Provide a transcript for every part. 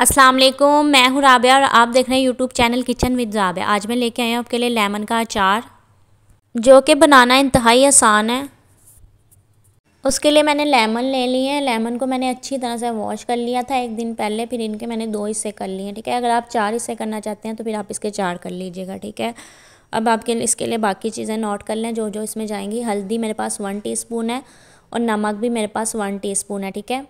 असलम मैं हूँ राबिया और आप देख रहे हैं YouTube channel kitchen with Rabia आज मैं लेके आई हूँ आपके लिए लेमन का अचार जो कि बनाना इंतहाई आसान है उसके लिए मैंने लेमन ले लिए हैं लेमन को मैंने अच्छी तरह से वॉश कर लिया था एक दिन पहले फिर इनके मैंने दो हिस्से कर लिए ठीक है अगर आप चार हिस्से करना चाहते हैं तो फिर आप इसके चार कर लीजिएगा ठीक है अब आपके इसके लिए बाकी चीज़ें नोट कर लें जो जो इसमें जाएंगी हल्दी मेरे पास वन टी है और नमक भी मेरे पास वन टी है ठीक है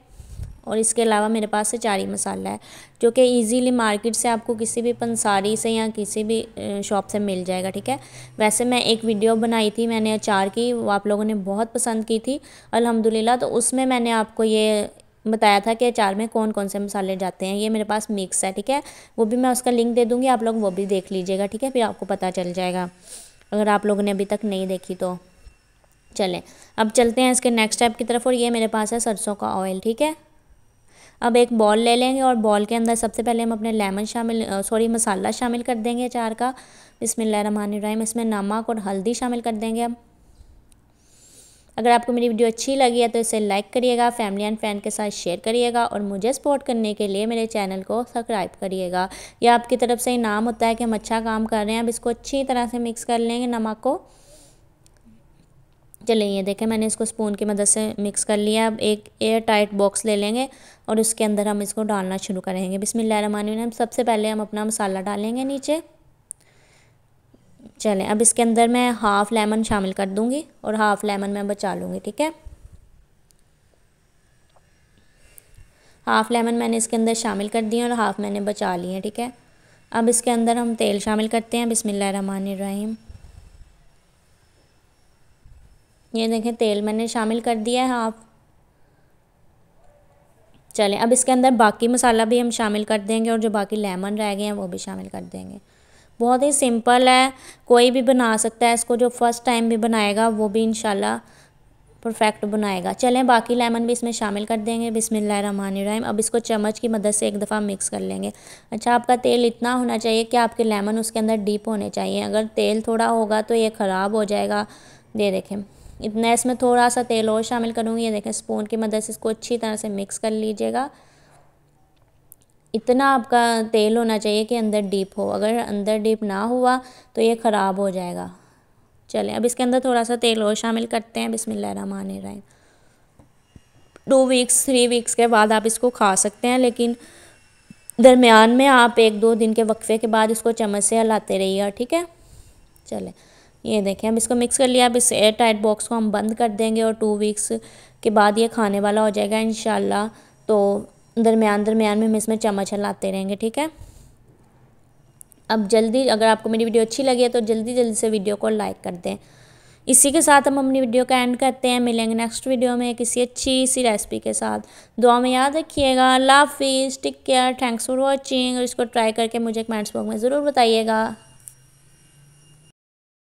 और इसके अलावा मेरे पास है चारी मसाला है जो कि ईज़िली मार्केट से आपको किसी भी पंसारी से या किसी भी शॉप से मिल जाएगा ठीक है वैसे मैं एक वीडियो बनाई थी मैंने अचार की वो आप लोगों ने बहुत पसंद की थी अल्हम्दुलिल्लाह तो उसमें मैंने आपको ये बताया था कि अचार में कौन कौन से मसाले जाते हैं ये मेरे पास मिक्स है ठीक है वो भी मैं उसका लिंक दे दूँगी आप लोग वो भी देख लीजिएगा ठीक है फिर आपको पता चल जाएगा अगर आप लोगों ने अभी तक नहीं देखी तो चलें अब चलते हैं इसके नेक्स्ट स्टेप की तरफ और ये मेरे पास है सरसों का ऑयल ठीक है अब एक बॉल ले लेंगे और बॉल के अंदर सबसे पहले हम अपने लेमन शामिल सॉरी मसाला शामिल कर देंगे चार का बिसमीम इसमें नमक और हल्दी शामिल कर देंगे अब अगर आपको मेरी वीडियो अच्छी लगी है तो इसे लाइक करिएगा फैमिली एंड फ्रेंड के साथ शेयर करिएगा और मुझे सपोर्ट करने के लिए मेरे चैनल को सब्सक्राइब करिएगा यह आपकी तरफ से इनाम होता है कि हम अच्छा काम कर रहे हैं अब इसको अच्छी तरह से मिक्स कर लेंगे नमक को चलिए ये देखें मैंने इसको स्पून की मदद से मिक्स कर लिया अब एक एयर टाइट बॉक्स ले लेंगे और उसके अंदर हम इसको डालना शुरू करेंगे हम सबसे पहले हम अपना मसाला डालेंगे नीचे चलें अब इसके अंदर मैं हाफ़ लेमन शामिल कर दूँगी और हाफ़ लेमन मैं बचा लूँगी ठीक है हाफ़ लेमन मैंने इसके अंदर शामिल कर दिए और हाफ़ मैंने बचा लिए ठीक है अब इसके अंदर हम तेल शामिल करते हैं बिसमिल्लर रहीम ये देखें तेल मैंने शामिल कर दिया है हाफ चलें अब इसके अंदर बाकी मसाला भी हम शामिल कर देंगे और जो बाकी लेमन रह गए हैं वो भी शामिल कर देंगे बहुत ही सिंपल है कोई भी बना सकता है इसको जो फर्स्ट टाइम भी बनाएगा वो भी इन परफेक्ट बनाएगा चलें बाकी लेमन भी इसमें शामिल कर देंगे बिसमीम अब इसको चम्मच की मदद से एक दफ़ा मिक्स कर लेंगे अच्छा आपका तेल इतना होना चाहिए कि आपके लेमन उसके अंदर डीप होने चाहिए अगर तेल थोड़ा होगा तो ये ख़राब हो जाएगा दे देखें इतना इसमें थोड़ा सा तेल और शामिल करूँगी ये देखें स्पून की मदद से इसको अच्छी तरह से मिक्स कर लीजिएगा इतना आपका तेल होना चाहिए कि अंदर डीप हो अगर अंदर डीप ना हुआ तो ये ख़राब हो जाएगा चले अब इसके अंदर थोड़ा सा तेल और शामिल करते हैं बिसमिल्ल रन रहीम टू वीक्स थ्री वीक्स के बाद आप इसको खा सकते हैं लेकिन दरमियान में आप एक दो दिन के वक्फे के बाद इसको चम्मच से हलाते रहिएगा ठीक है चले ये देखें अब इसको मिक्स कर लिया अब इस एयर टाइट बॉक्स को हम बंद कर देंगे और टू वीक्स के बाद ये खाने वाला हो जाएगा इन तो दरमियान दरमियान में हम इसमें चम्मच हलाते रहेंगे ठीक है अब जल्दी अगर आपको मेरी वीडियो अच्छी लगी है तो जल्दी जल्दी से वीडियो को लाइक कर दें इसी के साथ हम अपनी वीडियो का एंड करते हैं मिलेंगे नेक्स्ट वीडियो में किसी अच्छी सी रेसिपी के साथ दुआ में याद रखिएगा अल्लाह हाफिज़ take care thanks for watching और इसको ट्राई करके मुझे कमेंट्स बॉक्स में ज़रूर बताइएगा